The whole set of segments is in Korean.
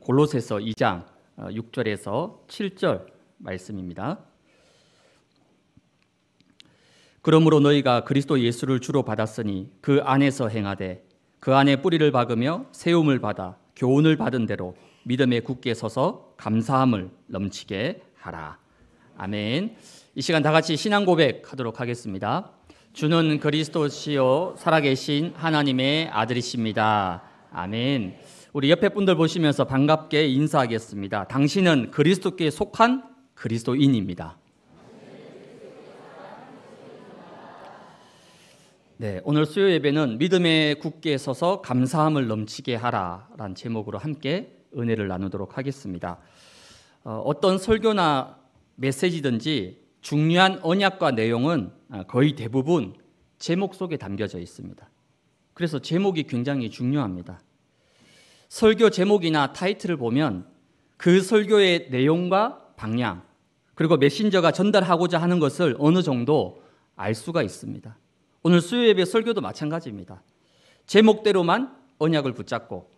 골로새서 2장 6절에서 어, 7절 말씀입니다. 그러므로 너희가 그리스도 예수를 주로 받았으니 그 안에서 행하되 그 안에 뿌리를 박으며 세움을 받아 교훈을 받은 대로 믿음에 굳게 서서 감사함을 넘치게 하라. 아멘. 이 시간 다 같이 신앙 고백하도록 하겠습니다. 주는 그리스도시요 살아계신 하나님의 아들이십니다. 아멘. 우리 옆에 분들 보시면서 반갑게 인사하겠습니다. 당신은 그리스도께 속한 그리스도인입니다. 네, 오늘 수요 예배는 믿음에 굳게 서서 감사함을 넘치게 하라라는 제목으로 함께 은혜를 나누도록 하겠습니다. 어, 어떤 설교나 메시지든지 중요한 언약과 내용은 아, 거의 대부분 제목 속에 담겨져 있습니다. 그래서 제목이 굉장히 중요합니다. 설교 제목이나 타이틀을 보면 그 설교의 내용과 방향, 그리고 메신저가 전달하고자 하는 것을 어느 정도 알 수가 있습니다. 오늘 수요 예배 설교도 마찬가지입니다. 제목대로만 언약을 붙잡고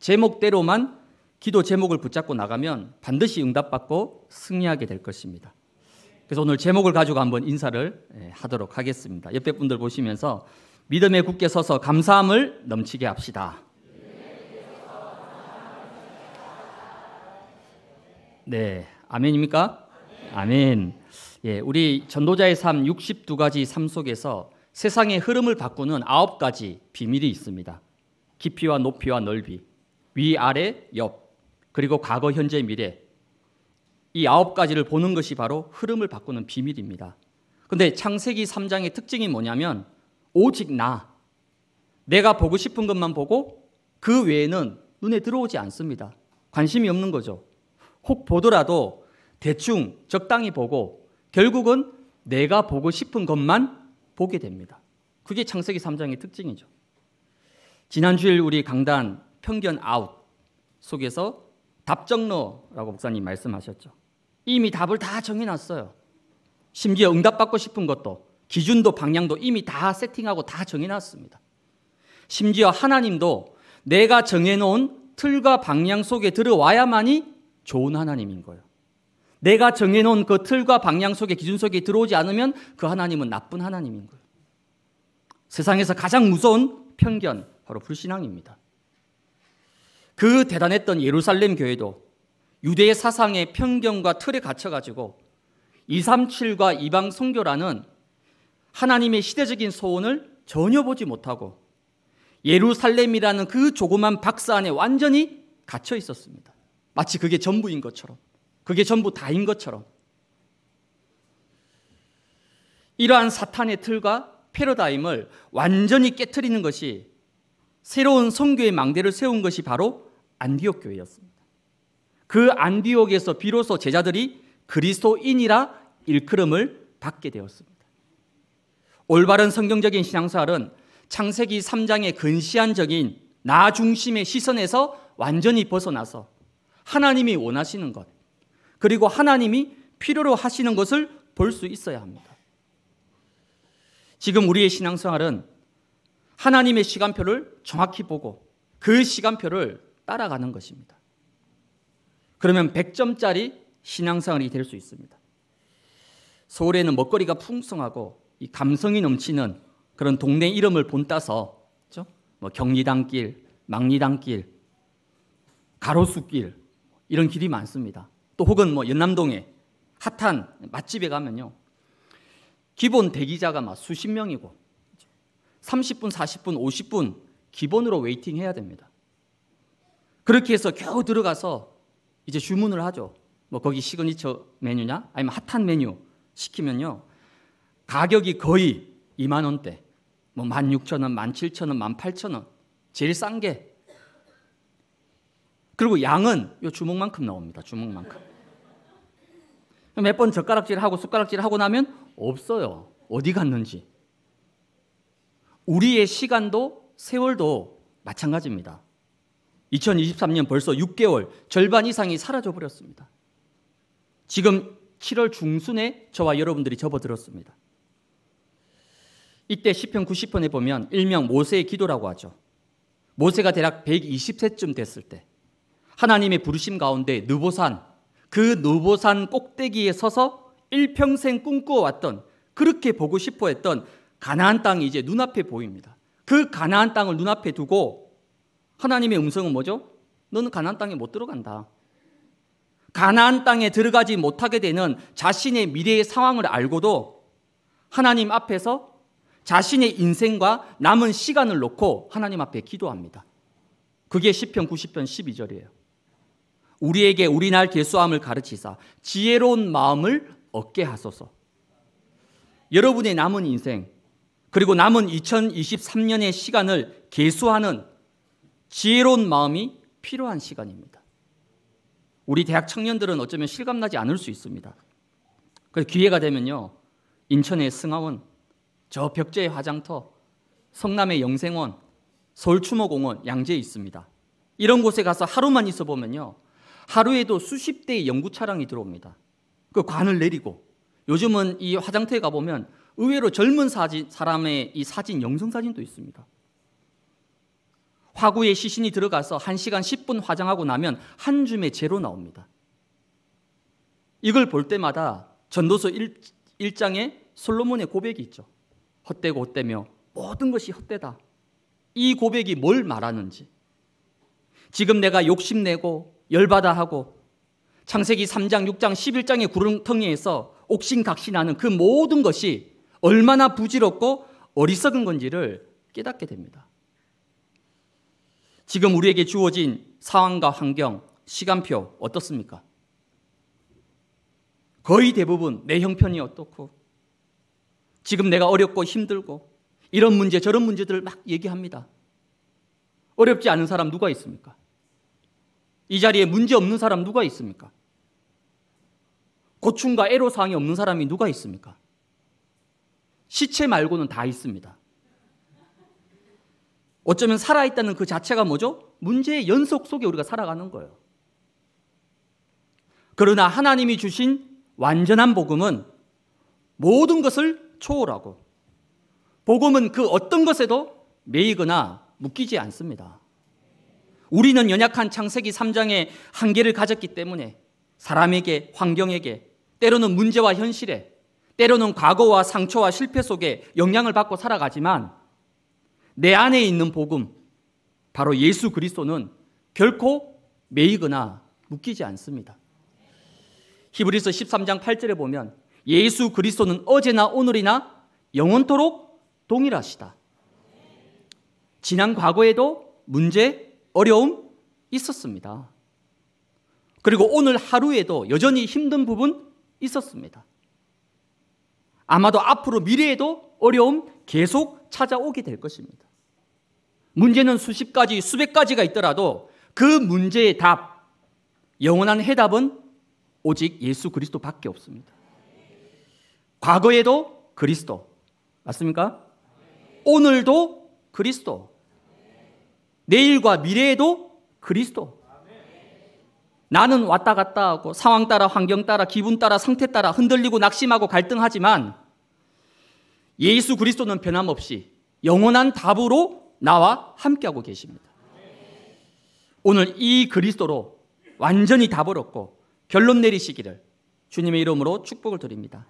제목대로만 기도 제목을 붙잡고 나가면 반드시 응답받고 승리하게 될 것입니다. 그래서 오늘 제목을 가지고 한번 인사를 예, 하도록 하겠습니다. 옆에 분들 보시면서 믿음의 굳게 서서 감사함을 넘치게 합시다. 네, 아멘입니까? 아멘. 예, 우리 전도자의 삶 62가지 삶 속에서 세상의 흐름을 바꾸는 아홉 가지 비밀이 있습니다. 깊이와 높이와 넓이, 위, 아래, 옆, 그리고 과거, 현재, 미래. 이 아홉 가지를 보는 것이 바로 흐름을 바꾸는 비밀입니다. 근데 창세기 3장의 특징이 뭐냐면 오직 나, 내가 보고 싶은 것만 보고 그 외에는 눈에 들어오지 않습니다. 관심이 없는 거죠. 혹 보더라도 대충 적당히 보고 결국은 내가 보고 싶은 것만 보게 됩니다. 그게 창세기 3장의 특징이죠. 지난주일 우리 강단 편견 아웃 속에서 답정러라고 목사님 말씀하셨죠. 이미 답을 다 정해놨어요. 심지어 응답받고 싶은 것도 기준도 방향도 이미 다 세팅하고 다 정해놨습니다. 심지어 하나님도 내가 정해놓은 틀과 방향 속에 들어와야만이 좋은 하나님인 거예요. 내가 정해놓은 그 틀과 방향 속에 기준 속에 들어오지 않으면 그 하나님은 나쁜 하나님인 거예요. 세상에서 가장 무서운 편견, 바로 불신앙입니다. 그 대단했던 예루살렘 교회도 유대의 사상의 편견과 틀에 갇혀가지고 237과 이방 성교라는 하나님의 시대적인 소원을 전혀 보지 못하고 예루살렘이라는 그 조그만 박사 안에 완전히 갇혀 있었습니다. 마치 그게 전부인 것처럼, 그게 전부 다인 것처럼. 이러한 사탄의 틀과 패러다임을 완전히 깨뜨리는 것이 새로운 성교의 망대를 세운 것이 바로 안디옥 교회였습니다. 그 안디옥에서 비로소 제자들이 그리스도인이라 일컬음을 받게 되었습니다. 올바른 성경적인 신앙사활은 창세기 3장의 근시안적인 나 중심의 시선에서 완전히 벗어나서 하나님이 원하시는 것, 그리고 하나님이 필요로 하시는 것을 볼 수 있어야 합니다. 지금 우리의 신앙생활은 하나님의 시간표를 정확히 보고 그 시간표를 따라가는 것입니다. 그러면 100점짜리 신앙생활이 될 수 있습니다. 서울에는 먹거리가 풍성하고 이 감성이 넘치는 그런 동네 이름을 본따서 그렇죠? 뭐 경리단길, 망리단길, 가로수길 이런 길이 많습니다. 또 혹은 뭐 연남동에 핫한 맛집에 가면요. 기본 대기자가 막 수십 명이고 30분, 40분, 50분 기본으로 웨이팅 해야 됩니다. 그렇게 해서 겨우 들어가서 이제 주문을 하죠. 뭐 거기 시그니처 메뉴냐 아니면 핫한 메뉴 시키면요. 가격이 거의 2만 원대. 뭐 16,000원, 17,000원, 18,000원. 제일 싼게 그리고 양은 요 주먹만큼 나옵니다. 주먹만큼. 몇 번 젓가락질하고 숟가락질하고 나면 없어요. 어디 갔는지. 우리의 시간도 세월도 마찬가지입니다. 2023년 벌써 6개월 절반 이상이 사라져 버렸습니다. 지금 7월 중순에 저와 여러분들이 접어들었습니다. 이때 10편 90편에 보면 일명 모세의 기도라고 하죠. 모세가 대략 120세쯤 됐을 때 하나님의 부르심 가운데 느보산 그 느보산 꼭대기에 서서 일평생 꿈꿔왔던 그렇게 보고 싶어 했던 가나안 땅이 이제 눈앞에 보입니다. 그 가나안 땅을 눈앞에 두고 하나님의 음성은 뭐죠? 너는 가나안 땅에 못 들어간다. 가나안 땅에 들어가지 못하게 되는 자신의 미래의 상황을 알고도 하나님 앞에서 자신의 인생과 남은 시간을 놓고 하나님 앞에 기도합니다. 그게 시편 90편 12절이에요. 우리에게 우리 날 개수함을 가르치사 지혜로운 마음을 얻게 하소서. 여러분의 남은 인생 그리고 남은 2023년의 시간을 개수하는 지혜로운 마음이 필요한 시간입니다. 우리 대학 청년들은 어쩌면 실감나지 않을 수 있습니다. 그래서 기회가 되면요. 인천의 승하원, 저 벽제의 화장터, 성남의 영생원, 서울추모공원, 양재에 있습니다. 이런 곳에 가서 하루만 있어 보면요. 하루에도 수십 대의 연구 차량이 들어옵니다. 그 관을 내리고 요즘은 이 화장터에 가보면 의외로 젊은 사진, 사람의 이 사진, 영성 사진도 있습니다. 화구에 시신이 들어가서 1시간 10분 화장하고 나면 한 줌의 재로 나옵니다. 이걸 볼 때마다 전도서 1, 1장에 솔로몬의 고백이 있죠. 헛되고 헛되며 모든 것이 헛되다. 이 고백이 뭘 말하는지. 지금 내가 욕심내고 열받아 하고 창세기 3장, 6장, 11장의 구렁텅이에서 옥신각신하는 그 모든 것이 얼마나 부질없고 어리석은 건지를 깨닫게 됩니다. 지금 우리에게 주어진 상황과 환경, 시간표 어떻습니까? 거의 대부분 내 형편이 어떻고 지금 내가 어렵고 힘들고 이런 문제 저런 문제들막 얘기합니다. 어렵지 않은 사람 누가 있습니까? 이 자리에 문제 없는 사람 누가 있습니까? 고충과 애로사항이 없는 사람이 누가 있습니까? 시체 말고는 다 있습니다. 어쩌면 살아있다는 그 자체가 뭐죠? 문제의 연속 속에 우리가 살아가는 거예요. 그러나 하나님이 주신 완전한 복음은 모든 것을 초월하고 복음은 그 어떤 것에도 매이거나 묶이지 않습니다. 우리는 연약한 창세기 3장의 한계를 가졌기 때문에 사람에게, 환경에게, 때로는 문제와 현실에, 때로는 과거와 상처와 실패 속에 영향을 받고 살아가지만 내 안에 있는 복음, 바로 예수 그리스도는 결코 매이거나 묶이지 않습니다. 히브리서 13장 8절에 보면 예수 그리스도는 어제나 오늘이나 영원토록 동일하시다. 지난 과거에도 문제, 어려움 있었습니다. 그리고 오늘 하루에도 여전히 힘든 부분 있었습니다. 아마도 앞으로 미래에도 어려움 계속 찾아오게 될 것입니다. 문제는 수십 가지, 수백 가지가 있더라도 그 문제의 답, 영원한 해답은 오직 예수 그리스도밖에 없습니다. 과거에도 그리스도, 맞습니까? 오늘도 그리스도, 내일과 미래에도 그리스도. 나는 왔다 갔다 하고 상황 따라 환경 따라 기분 따라 상태 따라 흔들리고 낙심하고 갈등하지만 예수 그리스도는 변함없이 영원한 답으로 나와 함께하고 계십니다. 오늘 이 그리스도로 완전히 답을 얻고 결론 내리시기를 주님의 이름으로 축복을 드립니다.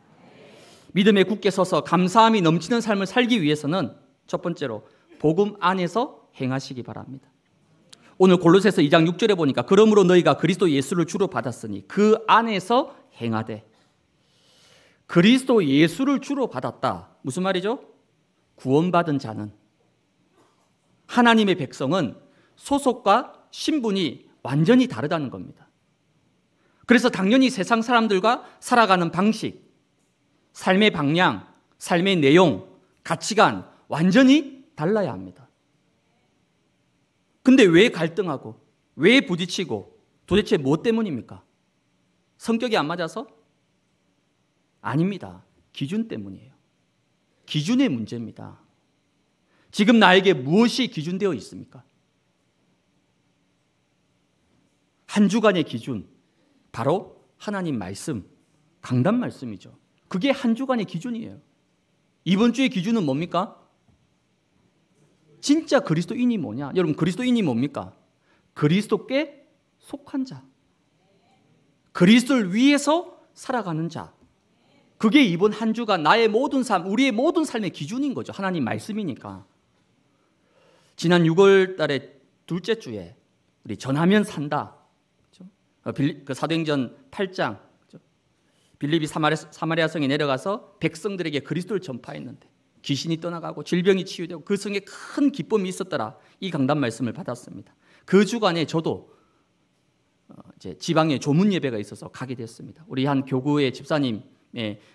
믿음에 굳게 서서 감사함이 넘치는 삶을 살기 위해서는 첫 번째로 복음 안에서 행하시기 바랍니다. 오늘 골로새서 2장 6절에 보니까 그러므로 너희가 그리스도 예수를 주로 받았으니 그 안에서 행하되 그리스도 예수를 주로 받았다. 무슨 말이죠? 구원받은 자는 하나님의 백성은 소속과 신분이 완전히 다르다는 겁니다. 그래서 당연히 세상 사람들과 살아가는 방식, 삶의 방향, 삶의 내용, 가치관 완전히 달라야 합니다. 근데 왜 갈등하고 왜 부딪히고 도대체 뭐 때문입니까? 성격이 안 맞아서? 아닙니다. 기준 때문이에요. 기준의 문제입니다. 지금 나에게 무엇이 기준되어 있습니까? 한 주간의 기준, 바로 하나님 말씀, 강단 말씀이죠. 그게 한 주간의 기준이에요. 이번 주의 기준은 뭡니까? 진짜 그리스도인이 뭐냐? 여러분 그리스도인이 뭡니까? 그리스도께 속한 자. 그리스도를 위해서 살아가는 자. 그게 이번 한 주가 나의 모든 삶, 우리의 모든 삶의 기준인 거죠. 하나님 말씀이니까. 지난 6월 달에 둘째 주에 우리 전하면 산다. 그렇죠? 어, 그 사도행전 8장 그렇죠? 빌립이 사마리아, 성에 내려가서 백성들에게 그리스도를 전파했는데 귀신이 떠나가고 질병이 치유되고 그 성에 큰 기쁨이 있었더라. 이 강단 말씀을 받았습니다. 그 주간에 저도 어, 이제 지방에 조문 예배가 있어서 가게 됐습니다. 우리 한 교구의 집사님의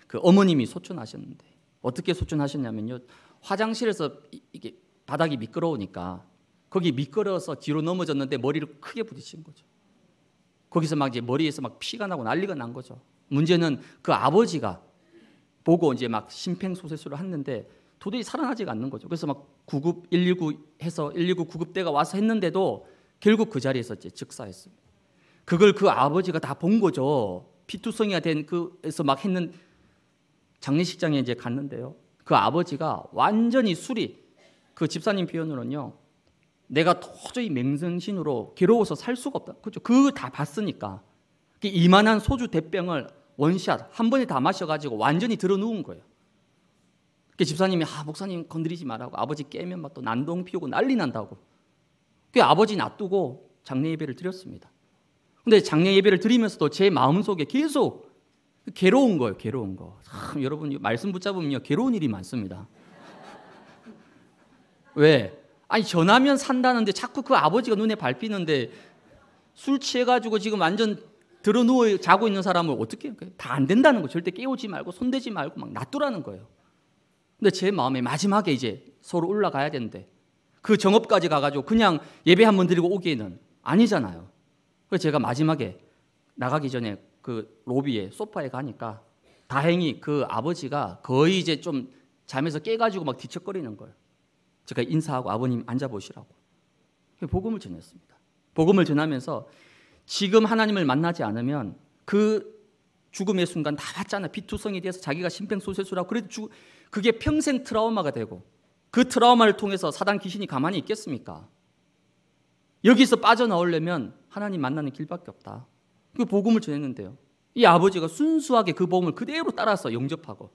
그 어머님이 소촌하셨는데 어떻게 소촌하셨냐면요. 화장실에서 이게 바닥이 미끄러우니까 거기 미끄러워서 뒤로 넘어졌는데 머리를 크게 부딪힌 거죠. 거기서 막 이제 머리에서 막 피가 나고 난리가 난 거죠. 문제는 그 아버지가 보고 이제 막 심폐소생술을 했는데 도저히 살아나지가 않는 거죠. 그래서 막 구급 119 해서 119 구급대가 와서 했는데도 결국 그 자리에서 즉사했습니다. 그걸 그 아버지가 다 본 거죠. 피투성이가 된 그에서 막 했는 장례식장에 이제 갔는데요. 그 아버지가 완전히 술이 그 집사님 표현으로는요. 내가 도저히 맹정신으로 괴로워서 살 수가 없다. 그죠그 다 봤으니까. 그 이만한 소주 대병을 원샷 한 번에 다 마셔가지고 완전히 들어누운 거예요. 집사님이 아 목사님 건드리지 말라고 아버지 깨면 막 또 난동 피우고 난리 난다고. 그 아버지 놔두고 장례 예배를 드렸습니다. 근데 장례 예배를 드리면서도 제 마음속에 계속 그 괴로운 거예요. 괴로운 거. 참 여러분 말씀 붙잡으면요. 괴로운 일이 많습니다. 왜? 아니 전하면 산다는데 자꾸 그 아버지가 눈에 밟히는데 술 취해가지고 지금 완전 들어 누워 자고 있는 사람을 어떻게 다 안 된다는 거 절대 깨우지 말고 손대지 말고 막 놔두라는 거예요. 근데 제 마음에 마지막에 이제 서로 올라가야 되는데 그 정업까지 가가지고 그냥 예배 한 번 드리고 오기에는 아니잖아요. 그래서 제가 마지막에 나가기 전에 그 로비에 소파에 가니까 다행히 그 아버지가 거의 이제 좀 잠에서 깨가지고 막 뒤척거리는 걸 제가 인사하고 아버님 앉아보시라고 복음을 전했습니다. 복음을 전하면서 지금 하나님을 만나지 않으면 그 죽음의 순간 다 봤잖아. 비투성에 대해서 자기가 심폐소생술하고 그래도 죽, 그게 평생 트라우마가 되고 그 트라우마를 통해서 사단 귀신이 가만히 있겠습니까? 여기서 빠져나오려면 하나님 만나는 길밖에 없다. 그 복음을 전했는데요. 이 아버지가 순수하게 그 복음을 그대로 따라서 영접하고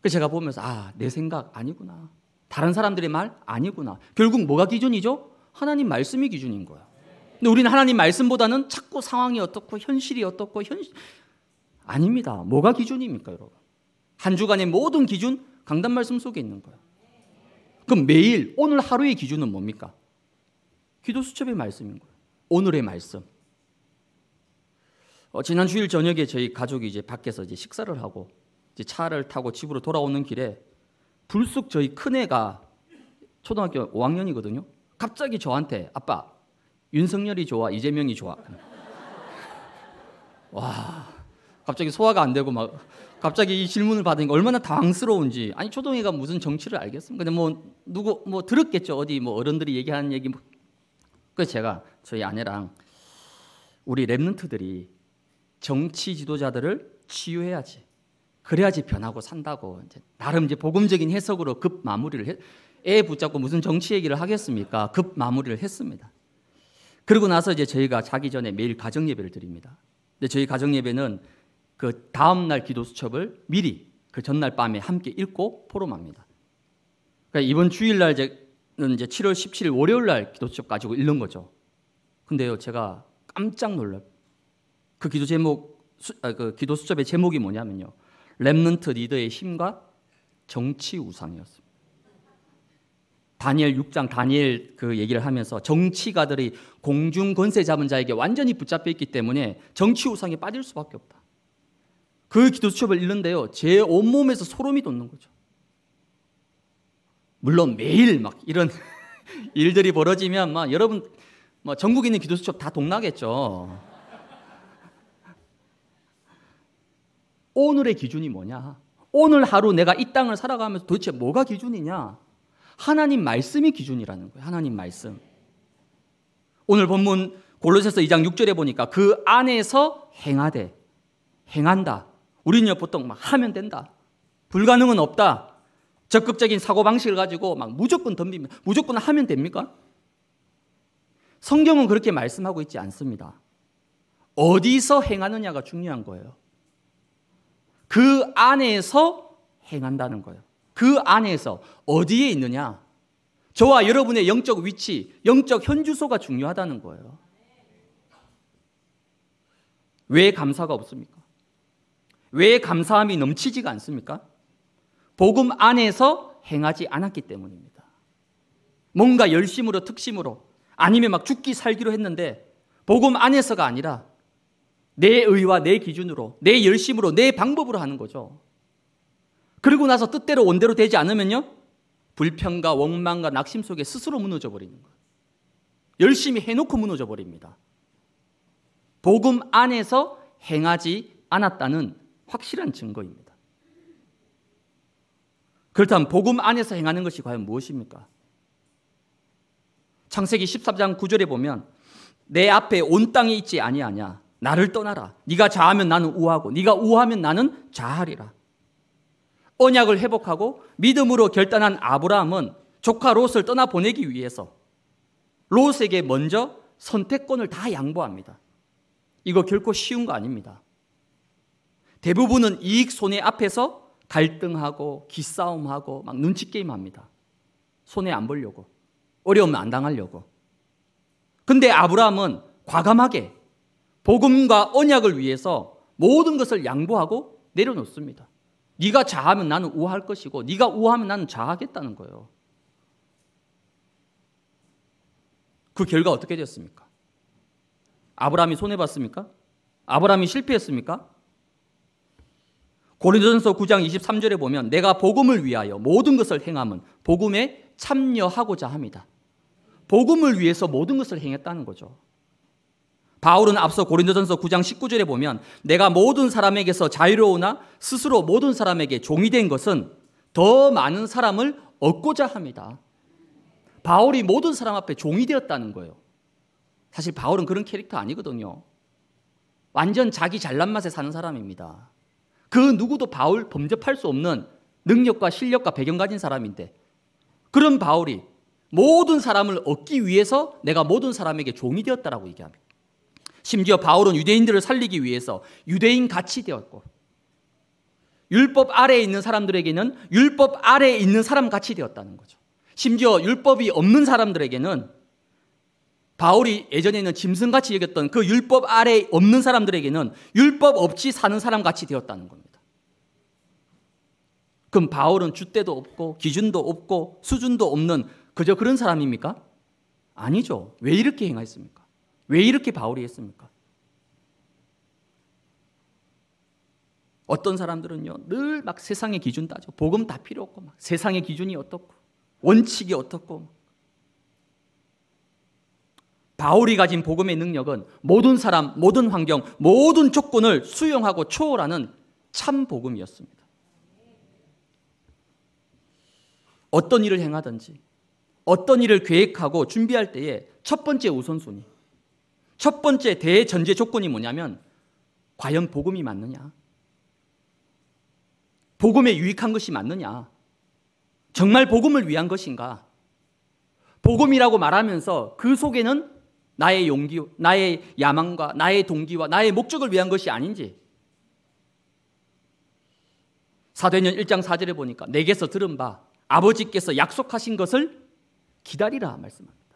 그 제가 보면서 아, 내 생각 아니구나. 다른 사람들의 말 아니구나. 결국 뭐가 기준이죠? 하나님 말씀이 기준인 거야. 근데 우리는 하나님 말씀보다는 자꾸 상황이 어떻고 현실이 어떻고 현실 아닙니다. 뭐가 기준입니까, 여러분? 한 주간의 모든 기준 강단 말씀 속에 있는 거예요. 그럼 매일 오늘 하루의 기준은 뭡니까? 기도 수첩의 말씀인 거예요. 오늘의 말씀. 어, 지난 주일 저녁에 저희 가족이 이제 밖에서 이제 식사를 하고 이제 차를 타고 집으로 돌아오는 길에 불쑥 저희 큰 애가 초등학교 5학년이거든요. 갑자기 저한테 아빠 윤석열이 좋아, 이재명이 좋아. 와, 갑자기 소화가 안 되고 막 갑자기 이 질문을 받으니까 얼마나 당황스러운지. 아니 초동이가 무슨 정치를 알겠습니까? 근데 뭐 누구 뭐 들었겠죠. 어디 뭐 어른들이 얘기하는 얘기. 뭐. 그래서 제가 저희 아내랑 우리 랩런트들이 정치 지도자들을 치유해야지. 그래야지 변하고 산다고 이제 나름 이제 복음적인 해석으로 급 마무리를 해, 애 붙잡고 무슨 정치 얘기를 하겠습니까? 급 마무리를 했습니다. 그러고 나서 이제 저희가 자기 전에 매일 가정 예배를 드립니다. 근데 저희 가정 예배는 그 다음 날 기도 수첩을 미리 그 전날 밤에 함께 읽고 포럼합니다. 그러니까 이번 주일 날은 이제 7월 17일 월요일 날 기도 수첩 가지고 읽는 거죠. 근데요 제가 깜짝 놀랍. 그 기도 제목 수, 아, 그 기도 수첩의 제목이 뭐냐면요. 렘넌트 리더의 힘과 정치 우상이었습니다. 다니엘 6장 다니엘 그 얘기를 하면서 정치가들이 공중 권세 잡은 자에게 완전히 붙잡혀 있기 때문에 정치 우상에 빠질 수밖에 없다. 그 기도 수첩을 읽는데요. 제 온몸에서 소름이 돋는 거죠. 물론 매일 막 이런 일들이 벌어지면 막 여러분 뭐 전국에 있는 기도 수첩 다 동나겠죠. 오늘의 기준이 뭐냐? 오늘 하루 내가 이 땅을 살아가면서 도대체 뭐가 기준이냐? 하나님 말씀이 기준이라는 거예요. 하나님 말씀. 오늘 본문 골로새서 2장 6절에 보니까 그 안에서 행하되 행한다. 우리는 보통 막 하면 된다. 불가능은 없다. 적극적인 사고 방식을 가지고 막 무조건 덤비면 무조건 하면 됩니까? 성경은 그렇게 말씀하고 있지 않습니다. 어디서 행하느냐가 중요한 거예요. 그 안에서 행한다는 거예요. 그 안에서 어디에 있느냐? 저와 여러분의 영적 위치, 영적 현주소가 중요하다는 거예요. 왜 감사가 없습니까? 왜 감사함이 넘치지가 않습니까? 복음 안에서 행하지 않았기 때문입니다. 뭔가 열심으로 특심으로 아니면 막 죽기 살기로 했는데 복음 안에서가 아니라 내 의와 내 기준으로 내 열심으로 내 방법으로 하는 거죠. 그리고 나서 뜻대로 온대로 되지 않으면요. 불평과 원망과 낙심 속에 스스로 무너져 버리는 거예요. 열심히 해놓고 무너져 버립니다. 복음 안에서 행하지 않았다는 확실한 증거입니다. 그렇다면 복음 안에서 행하는 것이 과연 무엇입니까? 창세기 13장 9절에 보면 내 앞에 온 땅이 있지 아니하냐 나를 떠나라 네가 좌하면 나는 우하고 네가 우하면 나는 좌하리라 언약을 회복하고 믿음으로 결단한 아브라함은 조카 롯을 떠나 보내기 위해서 롯에게 먼저 선택권을 다 양보합니다. 이거 결코 쉬운 거 아닙니다. 대부분은 이익 손해 앞에서 갈등하고 기싸움하고 막 눈치 게임 합니다. 손해 안 보려고. 어려움 안 당하려고. 근데 아브라함은 과감하게 복음과 언약을 위해서 모든 것을 양보하고 내려놓습니다. 네가 자하면 나는 우할 것이고 네가 우하면 나는 자하겠다는 거예요. 그 결과 어떻게 되었습니까? 아브라함이 손해 봤습니까? 아브라함이 실패했습니까? 고린도전서 9장 23절에 보면 내가 복음을 위하여 모든 것을 행함은 복음에 참여하고자 합니다. 복음을 위해서 모든 것을 행했다는 거죠. 바울은 앞서 고린도전서 9장 19절에 보면 내가 모든 사람에게서 자유로우나 스스로 모든 사람에게 종이 된 것은 더 많은 사람을 얻고자 합니다. 바울이 모든 사람 앞에 종이 되었다는 거예요. 사실 바울은 그런 캐릭터 아니거든요. 완전 자기 잘난 맛에 사는 사람입니다. 그 누구도 바울 범접할 수 없는 능력과 실력과 배경 가진 사람인데 그런 바울이 모든 사람을 얻기 위해서 내가 모든 사람에게 종이 되었다라고 얘기합니다. 심지어 바울은 유대인들을 살리기 위해서 유대인 같이 되었고 율법 아래에 있는 사람들에게는 율법 아래에 있는 사람 같이 되었다는 거죠. 심지어 율법이 없는 사람들에게는 바울이 예전에는 짐승같이 여겼던 그 율법 아래에 없는 사람들에게는 율법 없이 사는 사람 같이 되었다는 겁니다. 그럼 바울은 주대도 없고 기준도 없고 수준도 없는 그저 그런 사람입니까? 아니죠. 왜 이렇게 행하였습니까? 왜 이렇게 바울이 했습니까? 어떤 사람들은요 늘 막 세상의 기준 따져 복음 다 필요 없고 막 세상의 기준이 어떻고 원칙이 어떻고 바울이 가진 복음의 능력은 모든 사람, 모든 환경, 모든 조건을 수용하고 초월하는 참 복음이었습니다. 어떤 일을 행하든지 어떤 일을 계획하고 준비할 때에 첫 번째 우선순위 첫 번째 대전제 조건이 뭐냐면 과연 복음이 맞느냐? 복음에 유익한 것이 맞느냐? 정말 복음을 위한 것인가? 복음이라고 말하면서 그 속에는 나의 용기, 나의 야망과 나의 동기와 나의 목적을 위한 것이 아닌지. 사도행전 1장 4절에 보니까 내게서 들은 바 아버지께서 약속하신 것을 기다리라 말씀합니다.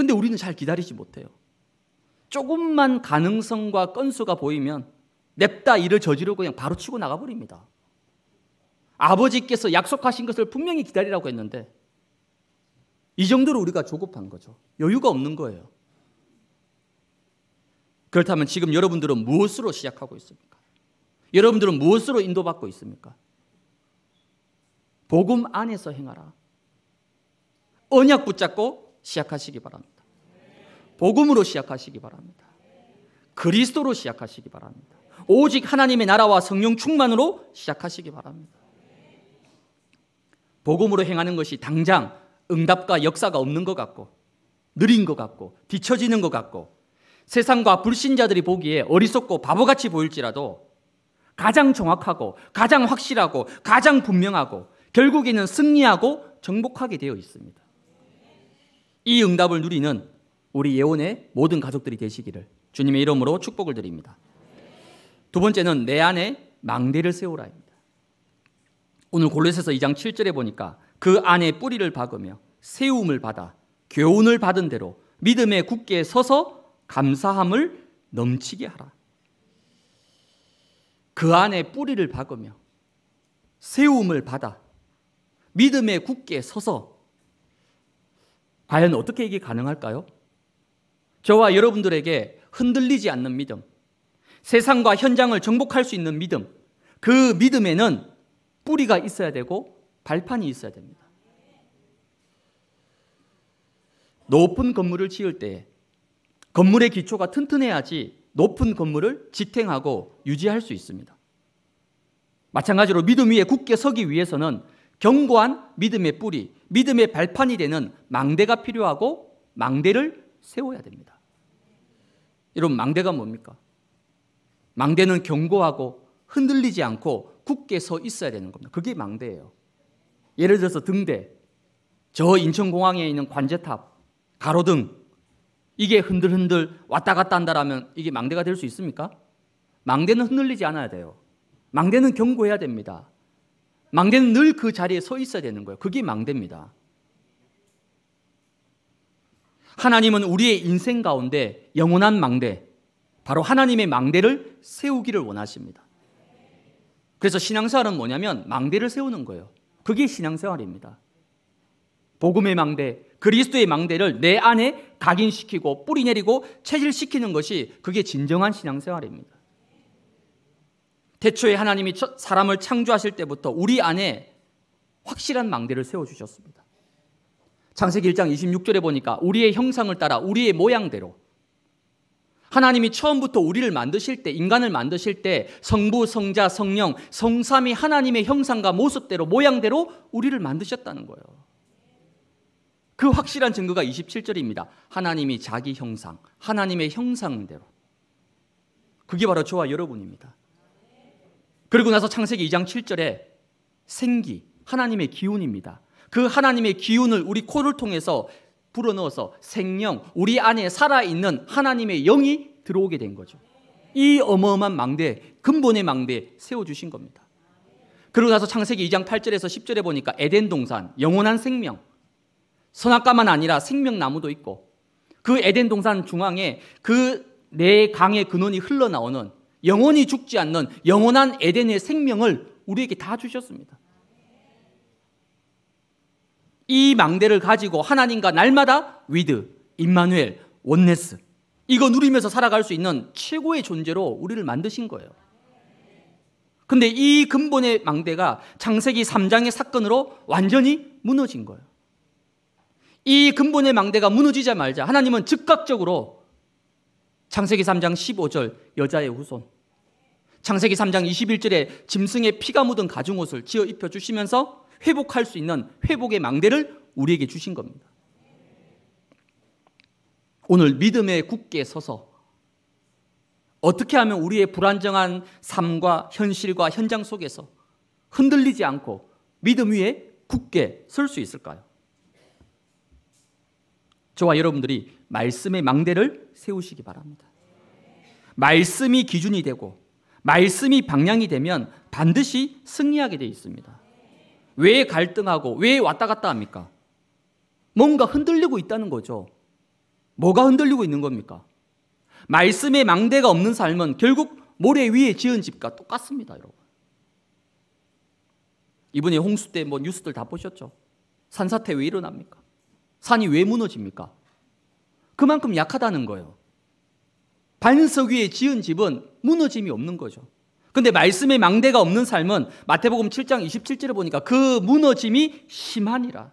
근데 우리는 잘 기다리지 못해요. 조금만 가능성과 건수가 보이면 냅다 일을 저지르고 그냥 바로 치고 나가버립니다. 아버지께서 약속하신 것을 분명히 기다리라고 했는데 이 정도로 우리가 조급한 거죠. 여유가 없는 거예요. 그렇다면 지금 여러분들은 무엇으로 시작하고 있습니까? 여러분들은 무엇으로 인도받고 있습니까? 복음 안에서 행하라. 언약 붙잡고 시작하시기 바랍니다. 복음으로 시작하시기 바랍니다. 그리스도로 시작하시기 바랍니다. 오직 하나님의 나라와 성령 충만으로 시작하시기 바랍니다. 복음으로 행하는 것이 당장 응답과 역사가 없는 것 같고 느린 것 같고 뒤처지는 것 같고 세상과 불신자들이 보기에 어리석고 바보같이 보일지라도 가장 정확하고 가장 확실하고 가장 분명하고 결국에는 승리하고 정복하게 되어 있습니다. 이 응답을 누리는 우리 예원의 모든 가족들이 되시기를 주님의 이름으로 축복을 드립니다. 두 번째는 내 안에 망대를 세우라입니다. 오늘 골로새서 2장 7절에 보니까 그 안에 뿌리를 박으며 세움을 받아 교훈을 받은 대로 믿음에 굳게 서서 감사함을 넘치게 하라. 그 안에 뿌리를 박으며 세움을 받아 믿음에 굳게 서서 과연 어떻게 이게 가능할까요? 저와 여러분들에게 흔들리지 않는 믿음, 세상과 현장을 정복할 수 있는 믿음, 그 믿음에는 뿌리가 있어야 되고 발판이 있어야 됩니다. 높은 건물을 지을 때 건물의 기초가 튼튼해야지 높은 건물을 지탱하고 유지할 수 있습니다. 마찬가지로 믿음 위에 굳게 서기 위해서는 견고한 믿음의 뿌리, 믿음의 발판이 되는 망대가 필요하고 망대를 세워야 됩니다. 이런 망대가 뭡니까? 망대는 견고하고 흔들리지 않고 굳게 서 있어야 되는 겁니다. 그게 망대예요. 예를 들어서 등대, 저 인천공항에 있는 관제탑, 가로등, 이게 흔들흔들 왔다 갔다 한다라면 이게 망대가 될 수 있습니까? 망대는 흔들리지 않아야 돼요. 망대는 견고해야 됩니다. 망대는 늘 그 자리에 서 있어야 되는 거예요. 그게 망대입니다. 하나님은 우리의 인생 가운데 영원한 망대, 바로 하나님의 망대를 세우기를 원하십니다. 그래서 신앙생활은 뭐냐면 망대를 세우는 거예요. 그게 신앙생활입니다. 복음의 망대, 그리스도의 망대를 내 안에 각인시키고 뿌리 내리고 체질시키는 것이 그게 진정한 신앙생활입니다. 대초에 하나님이 사람을 창조하실 때부터 우리 안에 확실한 망대를 세워주셨습니다. 창세기 1장 26절에 보니까 우리의 형상을 따라 우리의 모양대로 하나님이 처음부터 우리를 만드실 때 인간을 만드실 때 성부, 성자, 성령, 성삼이 하나님의 형상과 모습대로 모양대로 우리를 만드셨다는 거예요. 그 확실한 증거가 27절입니다. 하나님이 자기 형상, 하나님의 형상대로. 그게 바로 저와 여러분입니다. 그리고 나서 창세기 2장 7절에 생기, 하나님의 기운입니다. 그 하나님의 기운을 우리 코를 통해서 불어넣어서 생명, 우리 안에 살아있는 하나님의 영이 들어오게 된 거죠. 이 어마어마한 망대, 근본의 망대 세워주신 겁니다. 그러고 나서 창세기 2장 8절에서 10절에 보니까 에덴 동산, 영원한 생명, 선악가만 아니라 생명나무도 있고 그 에덴 동산 중앙에 그 네 강의 근원이 흘러나오는 영원히 죽지 않는 영원한 에덴의 생명을 우리에게 다 주셨습니다. 이 망대를 가지고 하나님과 날마다 위드, 임마누엘, 원네스 이거 누리면서 살아갈 수 있는 최고의 존재로 우리를 만드신 거예요. 근데 이 근본의 망대가 창세기 3장의 사건으로 완전히 무너진 거예요. 이 근본의 망대가 무너지자마자 하나님은 즉각적으로 창세기 3장 15절 여자의 후손 창세기 3장 21절에 짐승의 피가 묻은 가죽옷을 지어 입혀 주시면서 회복할 수 있는 회복의 망대를 우리에게 주신 겁니다. 오늘 믿음에 굳게 서서 어떻게 하면 우리의 불안정한 삶과 현실과 현장 속에서 흔들리지 않고 믿음 위에 굳게 설 수 있을까요? 저와 여러분들이 말씀의 망대를 세우시기 바랍니다. 말씀이 기준이 되고 말씀이 방향이 되면 반드시 승리하게 되어 있습니다. 왜 갈등하고 왜 왔다 갔다 합니까? 뭔가 흔들리고 있다는 거죠. 뭐가 흔들리고 있는 겁니까? 말씀의 망대가 없는 삶은 결국 모래 위에 지은 집과 똑같습니다, 여러분. 이번에 홍수 때 뭐 뉴스들 다 보셨죠? 산사태 왜 일어납니까? 산이 왜 무너집니까? 그만큼 약하다는 거예요. 반석 위에 지은 집은 무너짐이 없는 거죠. 근데 말씀의 망대가 없는 삶은 마태복음 7장 27절에 보니까 그 무너짐이 심하니라.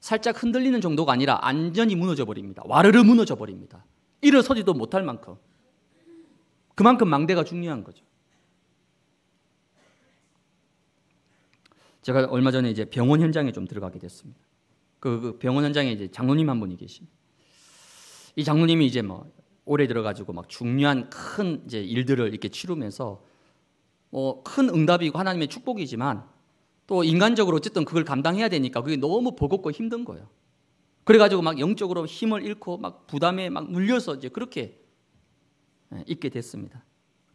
살짝 흔들리는 정도가 아니라 안전히 무너져 버립니다. 와르르 무너져 버립니다. 일어서지도 못할 만큼. 그만큼 망대가 중요한 거죠. 제가 얼마 전에 이제 병원 현장에 좀 들어가게 됐습니다. 그 병원 현장에 이제 장로님 한 분이 계십니다. 이 장로님이 이제 뭐 오래 들어가지고 막 중요한 큰 이제 일들을 이렇게 치르면서 뭐큰 응답이고 하나님의 축복이지만 또 인간적으로 어쨌든 그걸 감당해야 되니까 그게 너무 버겁고 힘든 거예요. 그래가지고 막 영적으로 힘을 잃고 막 부담에 막 눌려서 이제 그렇게 예, 있게 됐습니다.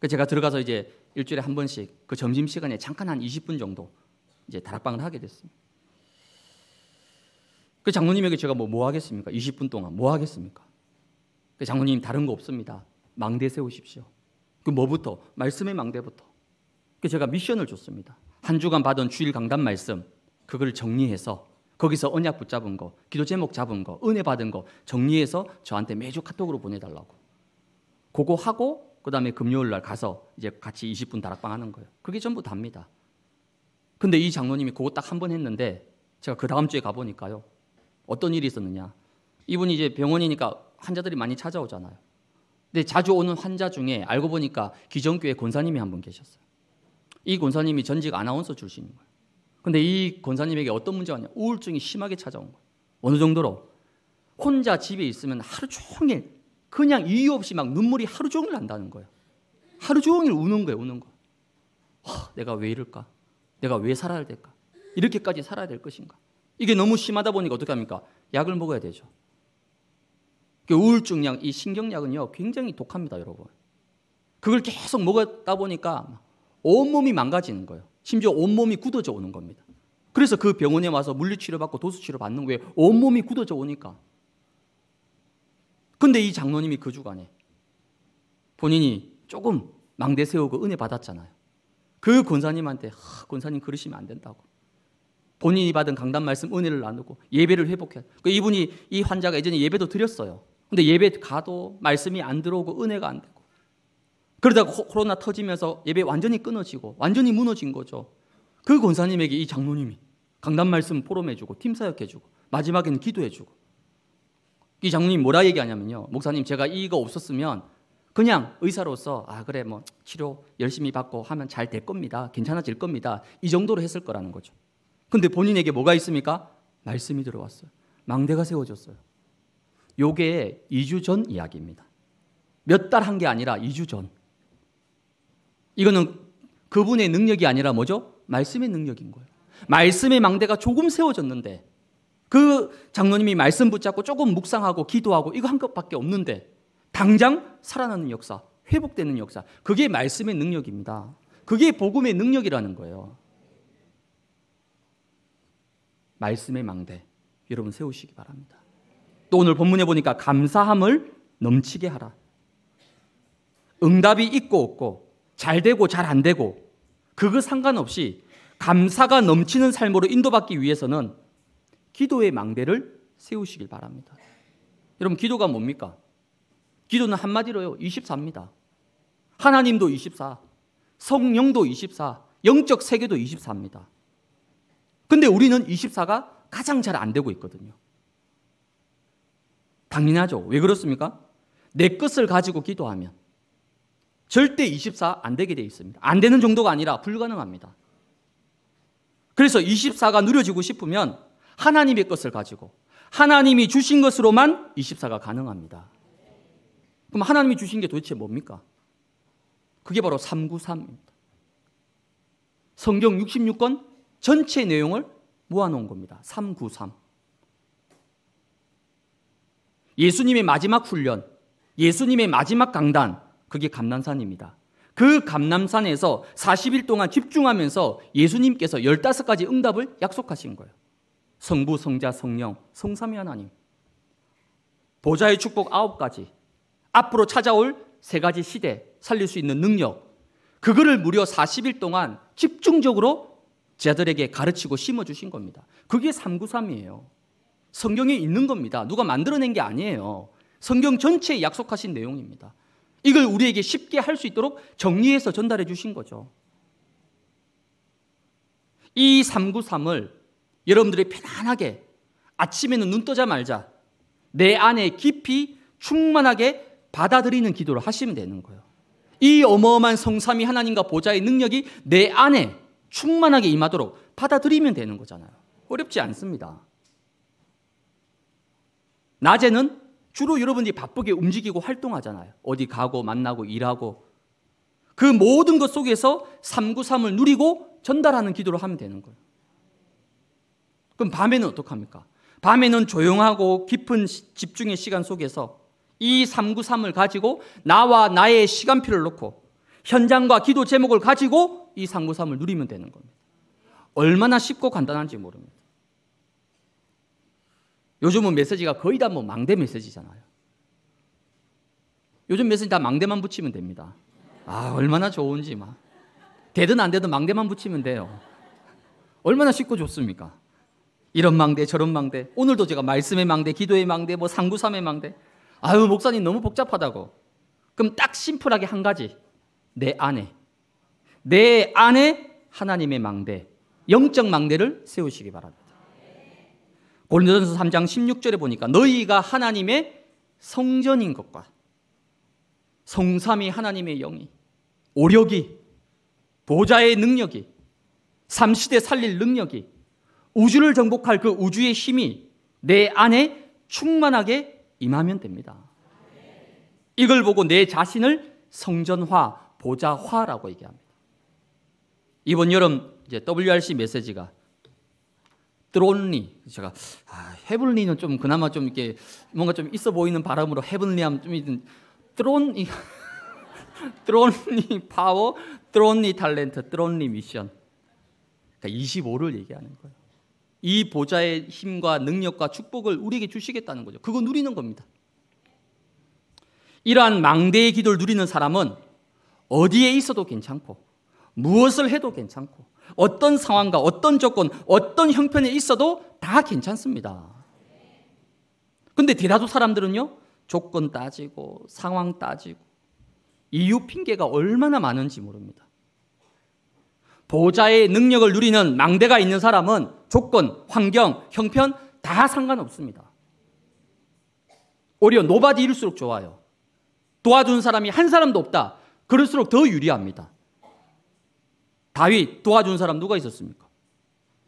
그 제가 들어가서 이제 일주일에 한 번씩 그 점심 시간에 잠깐 한 20분 정도 이제 다락방을 하게 됐습니다. 그 장로님에게 제가 뭐, 뭐 하겠습니까? 20분 동안 뭐 하겠습니까? 그 장로님 다른 거 없습니다. 망대 세우십시오. 그 뭐부터? 말씀의 망대부터. 그 제가 미션을 줬습니다. 한 주간 받은 주일 강단 말씀 그걸 정리해서 거기서 언약 붙잡은 거, 기도 제목 잡은 거, 은혜 받은 거 정리해서 저한테 매주 카톡으로 보내달라고. 그거 하고 그다음에 금요일 날 가서 이제 같이 20분 다락방 하는 거예요. 그게 전부 답니다. 근데 이 장로님이 그거 딱 한 번 했는데 제가 그 다음 주에 가 보니까요. 어떤 일이 있었느냐. 이분이 이제 병원이니까 환자들이 많이 찾아오잖아요. 근데 자주 오는 환자 중에 알고 보니까 기정교회 권사님이 한 분 계셨어요. 이 권사님이 전직 아나운서 출신인 거예요. 근데 이 권사님에게 어떤 문제가 왔냐? 우울증이 심하게 찾아온 거예요. 어느 정도로 혼자 집에 있으면 하루 종일 그냥 이유 없이 막 눈물이 하루 종일 난다는 거예요. 하루 종일 우는 거예요, 우는 거. 하, 내가 왜 이럴까? 내가 왜 살아야 될까? 이렇게까지 살아야 될 것인가? 이게 너무 심하다 보니까 어떻게 합니까? 약을 먹어야 되죠. 그 우울증 약, 이 신경약은요, 굉장히 독합니다, 여러분. 그걸 계속 먹었다 보니까 온몸이 망가지는 거예요. 심지어 온몸이 굳어져 오는 겁니다. 그래서 그 병원에 와서 물리치료 받고 도수치료 받는 거에 온몸이 굳어져 오니까. 근데 이 장로님이 그 주간에 본인이 조금 망대 세우고 은혜 받았잖아요. 그 권사님한테, 하, 권사님 그러시면 안 된다고. 본인이 받은 강단 말씀 은혜를 나누고 예배를 회복해그 그러니까 이분이 이 환자가 예전에 예배도 드렸어요. 근데 예배 가도 말씀이 안 들어오고 은혜가 안 되고 그러다가 코로나 터지면서 예배 완전히 끊어지고 완전히 무너진 거죠. 그 권사님에게 이 장로님이 강단 말씀 포럼해주고 팀 사역해주고 마지막에는 기도해주고 이 장로님 뭐라 얘기하냐면요. 목사님 제가 이거 없었으면 그냥 의사로서 아 그래 뭐 치료 열심히 받고 하면 잘 될 겁니다. 괜찮아질 겁니다. 이 정도로 했을 거라는 거죠. 근데 본인에게 뭐가 있습니까? 말씀이 들어왔어요. 망대가 세워졌어요. 요게 2주 전 이야기입니다. 몇 달 한 게 아니라 2주 전. 이거는 그분의 능력이 아니라 뭐죠? 말씀의 능력인 거예요. 말씀의 망대가 조금 세워졌는데 그 장로님이 말씀 붙잡고 조금 묵상하고 기도하고 이거 한 것밖에 없는데 당장 살아나는 역사, 회복되는 역사. 그게 말씀의 능력입니다. 그게 복음의 능력이라는 거예요. 말씀의 망대 여러분 세우시기 바랍니다. 또 오늘 본문에 보니까 감사함을 넘치게 하라. 응답이 있고 없고 잘 되고 잘 안 되고 그거 상관없이 감사가 넘치는 삶으로 인도받기 위해서는 기도의 망대를 세우시길 바랍니다. 여러분 기도가 뭡니까? 기도는 한마디로요. 24입니다. 하나님도 24, 성령도 24, 영적 세계도 24입니다. 근데 우리는 24가 가장 잘 안 되고 있거든요. 당연하죠. 왜 그렇습니까? 내 것을 가지고 기도하면 절대 24 안 되게 되어 있습니다. 안 되는 정도가 아니라 불가능합니다. 그래서 24가 누려지고 싶으면 하나님의 것을 가지고 하나님이 주신 것으로만 24가 가능합니다. 그럼 하나님이 주신 게 도대체 뭡니까? 그게 바로 393입니다. 성경 66권 전체 내용을 모아놓은 겁니다. 393. 예수님의 마지막 훈련, 예수님의 마지막 강단, 그게 감남산입니다. 그 감남산에서 40일 동안 집중하면서 예수님께서 15가지 응답을 약속하신 거예요. 성부, 성자, 성령, 성삼위 하나님. 보좌의 축복 9가지. 앞으로 찾아올 3가지 시대 살릴 수 있는 능력. 그거를 무려 40일 동안 집중적으로 제자들에게 가르치고 심어주신 겁니다. 그게 393이에요. 성경에 있는 겁니다. 누가 만들어낸 게 아니에요. 성경 전체에 약속하신 내용입니다. 이걸 우리에게 쉽게 할 수 있도록 정리해서 전달해 주신 거죠. 이 393을 여러분들이 편안하게 아침에는 눈 떠자 말자 내 안에 깊이 충만하게 받아들이는 기도를 하시면 되는 거예요. 이 어마어마한 성삼이 하나님과 보좌의 능력이 내 안에 충만하게 임하도록 받아들이면 되는 거잖아요. 어렵지 않습니다. 낮에는 주로 여러분들이 바쁘게 움직이고 활동하잖아요. 어디 가고 만나고 일하고 그 모든 것 속에서 393을 누리고 전달하는 기도를 하면 되는 거예요. 그럼 밤에는 어떡합니까? 밤에는 조용하고 깊은 집중의 시간 속에서 이 393을 가지고 나와 나의 시간표를 놓고 현장과 기도 제목을 가지고 이 상무삼을 누리면 되는 겁니다. 얼마나 쉽고 간단한지 모릅니다. 요즘은 메시지가 거의 다 뭐 망대 메시지잖아요. 요즘 메시지 다 망대만 붙이면 됩니다. 아, 얼마나 좋은지 막. 되든 안 되든 망대만 붙이면 돼요. 얼마나 쉽고 좋습니까? 이런 망대, 저런 망대. 오늘도 제가 말씀의 망대, 기도의 망대, 뭐 상구삼의 망대. 아유, 목사님 너무 복잡하다고. 그럼 딱 심플하게 한 가지. 내 안에 내 안에 하나님의 망대 영적 망대를 세우시기 바랍니다. 고린도전서 3장 16절에 보니까 너희가 하나님의 성전인 것과 성삼이 하나님의 영이 오력이 보좌의 능력이 삼시대 살릴 능력이 우주를 정복할 그 우주의 힘이 내 안에 충만하게 임하면 됩니다. 이걸 보고 내 자신을 성전화 보자화라고 얘기합니다. 이번 여름 이제 WRC 메시지가 드론리 제가 아, 헤블리는 좀 그나마 좀 이렇게 뭔가 좀 있어 보이는 발음으로 헤블리함 좀 드론이 드론리 파워, 드론리 탤런트, 드론리 미션. 그러니까 25를 얘기하는 거예요. 이 보좌의 힘과 능력과 축복을 우리에게 주시겠다는 거죠. 그거 누리는 겁니다. 이러한 망대의 기도를 누리는 사람은 어디에 있어도 괜찮고 무엇을 해도 괜찮고 어떤 상황과 어떤 조건, 어떤 형편에 있어도 다 괜찮습니다. 근데 대다수 사람들은요, 조건 따지고, 상황 따지고, 이유 핑계가 얼마나 많은지 모릅니다. 보좌의 능력을 누리는 망대가 있는 사람은 조건, 환경, 형편 다 상관없습니다. 오히려 노바디일수록 좋아요. 도와준 사람이 한 사람도 없다. 그럴수록 더 유리합니다. 다윗 도와준 사람 누가 있었습니까?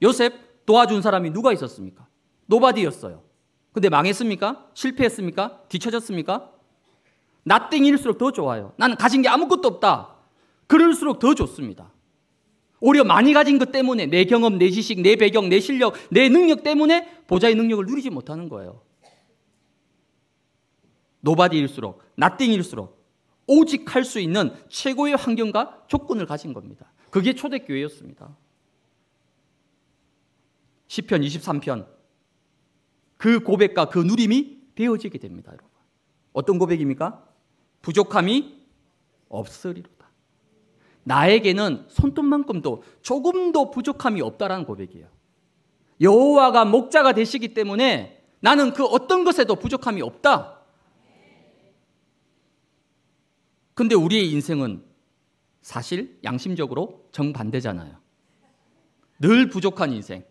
요셉 도와준 사람이 누가 있었습니까? 노바디였어요. 근데 망했습니까? 실패했습니까? 뒤처졌습니까? 나띵일수록 더 좋아요. 나는 가진 게 아무것도 없다. 그럴수록 더 좋습니다. 오히려 많이 가진 것 때문에 내 경험, 내 지식, 내 배경, 내 실력, 내 능력 때문에 보좌의 능력을 누리지 못하는 거예요. 노바디일수록, 나띵일수록 오직 할 수 있는 최고의 환경과 조건을 가진 겁니다. 그게 초대교회였습니다. 10편, 23편. 그 고백과 그 누림이 되어지게 됩니다, 여러분. 어떤 고백입니까? 부족함이 없으리로다. 나에게는 손톱만큼도 조금도 부족함이 없다라는 고백이에요. 여호와가 목자가 되시기 때문에 나는 그 어떤 것에도 부족함이 없다. 근데 우리의 인생은 사실 양심적으로 정반대잖아요. 늘 부족한 인생.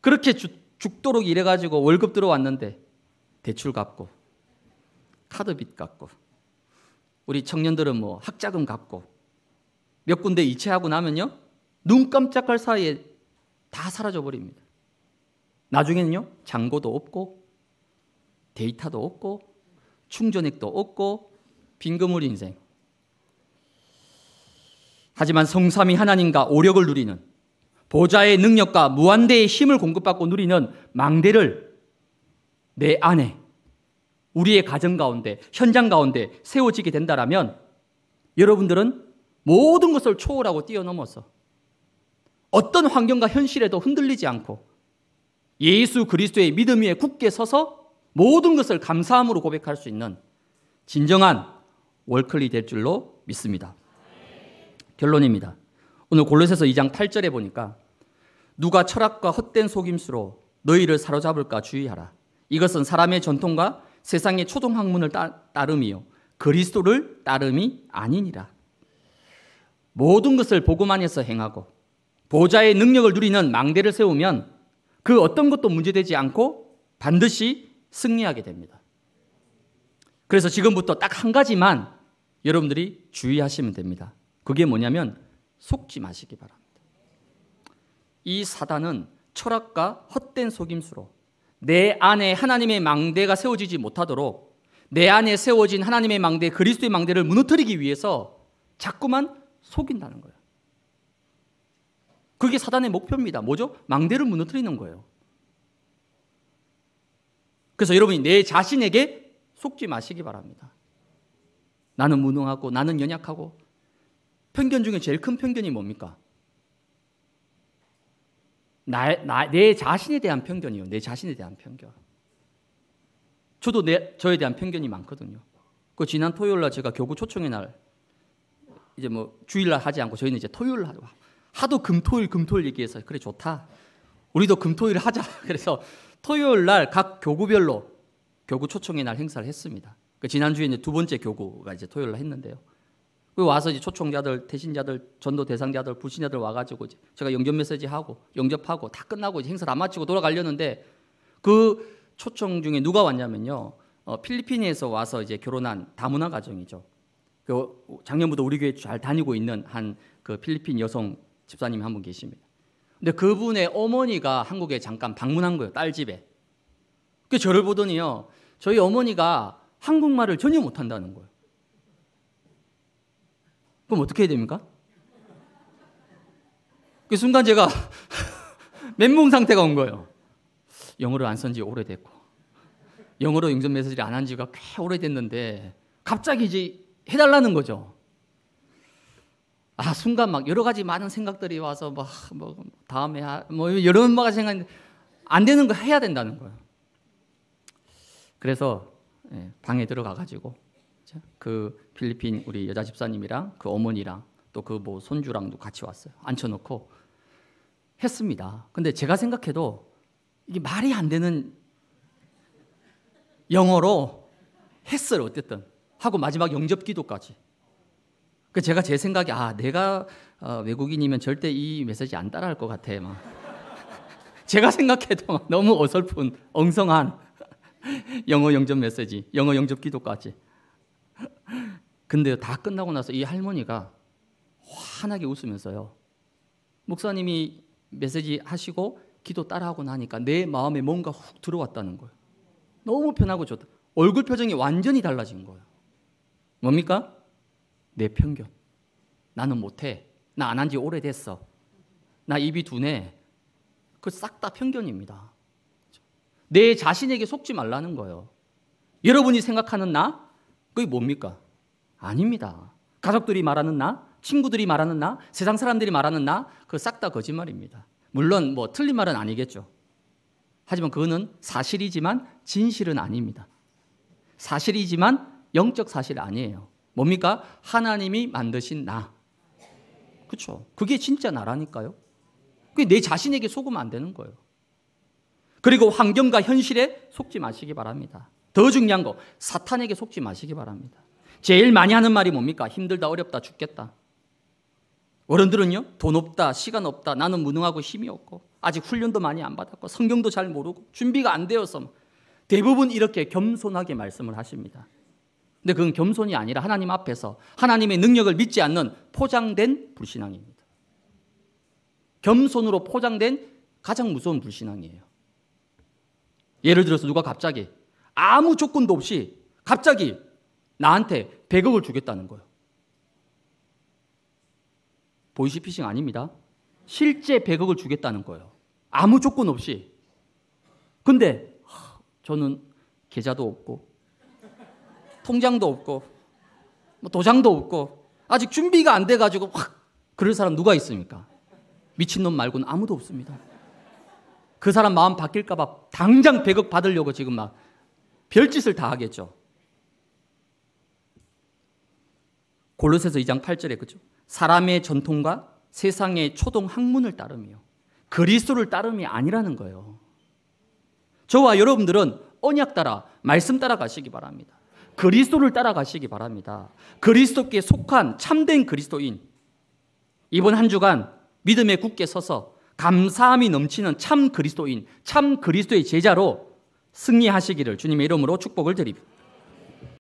그렇게 주, 죽도록 일해가지고 월급 들어왔는데 대출 갚고 카드빚 갚고 우리 청년들은 뭐 학자금 갚고 몇 군데 이체하고 나면요 눈 깜짝할 사이에 다 사라져 버립니다. 나중에는요 잔고도 없고 데이터도 없고 충전액도 없고 빈그물 인생. 하지만 성삼위 하나님과 오력을 누리는 보좌의 능력과 무한대의 힘을 공급받고 누리는 망대를 내 안에 우리의 가정 가운데 현장 가운데 세워지게 된다라면 여러분들은 모든 것을 초월하고 뛰어넘어서 어떤 환경과 현실에도 흔들리지 않고 예수 그리스도의 믿음 위에 굳게 서서 모든 것을 감사함으로 고백할 수 있는 진정한 월클이 될 줄로 믿습니다. 결론입니다. 오늘 골로새서 2장 8절에 보니까 누가 철학과 헛된 속임수로 너희를 사로잡을까 주의하라. 이것은 사람의 전통과 세상의 초등 학문을 따름이요 그리스도를 따름이 아니니라. 모든 것을 복음 안에서 행하고 보좌의 능력을 누리는 망대를 세우면 그 어떤 것도 문제되지 않고 반드시 승리하게 됩니다. 그래서 지금부터 딱 한 가지만 여러분들이 주의하시면 됩니다. 그게 뭐냐면 속지 마시기 바랍니다. 이 사단은 철학과 헛된 속임수로 내 안에 하나님의 망대가 세워지지 못하도록 내 안에 세워진 하나님의 망대, 그리스도의 망대를 무너뜨리기 위해서 자꾸만 속인다는 거예요. 그게 사단의 목표입니다. 뭐죠? 망대를 무너뜨리는 거예요. 그래서 여러분이 내 자신에게 속지 마시기 바랍니다. 나는 무능하고 나는 연약하고 편견 중에 제일 큰 편견이 뭡니까? 나, 나, 내 자신에 대한 편견이요. 내 자신에 대한 편견. 저도 내, 저에 대한 편견이 많거든요. 그 지난 토요일 날 제가 교구 초청의 날 이제 뭐 주일날 하지 않고 저희는 이제 토요일 하 하도 금토일 금토일 얘기해서 그래 좋다. 우리도 금토일 하자. 그래서 토요일 날 각 교구별로 교구 초청의 날 행사를 했습니다. 그 지난주에 이제 두 번째 교구가 이제 토요일 날 했는데요. 그 와서 이제 초청자들, 대신자들, 전도 대상자들, 불신자들 와가지고 이제 제가 영접 메시지 하고 영접하고 다 끝나고 이제 행사 를안 마치고 돌아가려는데 그 초청 중에 누가 왔냐면요. 어, 필리핀에서 와서 이제 결혼한 다문화 가정이죠. 그 작년부터 우리 교회 잘 다니고 있는 한 그 필리핀 여성 집사님이 한 분 계십니다. 근데 그분의 어머니가 한국에 잠깐 방문한 거예요. 딸 집에. 그 저를 보더니요. 저희 어머니가 한국말을 전혀 못한다는 거예요. 그럼 어떻게 해야 됩니까? 그 순간 제가 멘붕 상태가 온 거예요. 영어를 안 쓴 지 오래됐고 영어로 영접 메시지를 안 한 지가 꽤 오래됐는데 갑자기 이제 해달라는 거죠. 아 순간 막 여러 가지 많은 생각들이 와서 막 뭐 다음에 하, 뭐 여러 가지 생각안 되는 거 해야 된다는 거예요. 그래서 예, 방에 들어가가지고 그 필리핀 우리 여자 집사님이랑 그 어머니랑 또 그 뭐 손주랑도 같이 왔어요. 앉혀놓고 했습니다. 근데 제가 생각해도 이게 말이 안 되는 영어로 했어요. 어쨌든 하고 마지막 영접기도까지. 그 제가 제 생각에 아 내가 어, 외국인이면 절대 이 메시지 안 따라할 것 같아 막. 제가 생각해도 너무 어설픈 엉성한 영어 영접 메시지, 영어 영접 기도까지. 근데다 끝나고 나서 이 할머니가 환하게 웃으면서요. 목사님이 메시지 하시고 기도 따라하고 나니까 내 마음에 뭔가 훅 들어왔다는 거예요. 너무 편하고 좋다. 얼굴 표정이 완전히 달라진 거예요. 뭡니까? 내 편견. 나는 못해. 나 안 한 지 오래됐어. 나 입이 둔해. 그 싹 다 편견입니다. 내 자신에게 속지 말라는 거예요. 여러분이 생각하는 나? 그게 뭡니까? 아닙니다. 가족들이 말하는 나? 친구들이 말하는 나? 세상 사람들이 말하는 나? 그 싹 다 거짓말입니다. 물론 뭐 틀린 말은 아니겠죠. 하지만 그거는 사실이지만 진실은 아닙니다. 사실이지만 영적 사실 아니에요. 뭡니까? 하나님이 만드신 나. 그렇죠. 그게 진짜 나라니까요. 그게 내 자신에게 속으면 안 되는 거예요. 그리고 환경과 현실에 속지 마시기 바랍니다. 더 중요한 거, 사탄에게 속지 마시기 바랍니다. 제일 많이 하는 말이 뭡니까? 힘들다, 어렵다, 죽겠다. 어른들은요, 돈 없다, 시간 없다, 나는 무능하고 힘이 없고, 아직 훈련도 많이 안 받았고, 성경도 잘 모르고, 준비가 안 되어서 뭐. 대부분 이렇게 겸손하게 말씀을 하십니다. 근데 그건 겸손이 아니라 하나님 앞에서 하나님의 능력을 믿지 않는 포장된 불신앙입니다. 겸손으로 포장된 가장 무서운 불신앙이에요. 예를 들어서 누가 갑자기 아무 조건도 없이 갑자기 나한테 100억을 주겠다는 거예요. 보이시 피싱 아닙니다. 실제 100억을 주겠다는 거예요. 아무 조건 없이. 근데 저는 계좌도 없고 통장도 없고 뭐 도장도 없고 아직 준비가 안돼 가지고 확 그럴 사람 누가 있습니까? 미친놈 말고는 아무도 없습니다. 그 사람 마음 바뀔까봐 당장 100억 받으려고 지금 막 별짓을 다 하겠죠. 골로새서 2장 8절에 그죠? 사람의 전통과 세상의 초동 학문을 따르며 그리스도를 따름이 아니라는 거예요. 저와 여러분들은 언약 따라 말씀 따라 가시기 바랍니다. 그리스도를 따라가시기 바랍니다. 그리스도께 속한 참된 그리스도인 이번 한 주간 믿음에 굳게 서서 감사함이 넘치는 참 그리스도인, 참 그리스도의 제자로 승리하시기를 주님의 이름으로 축복을 드립니다.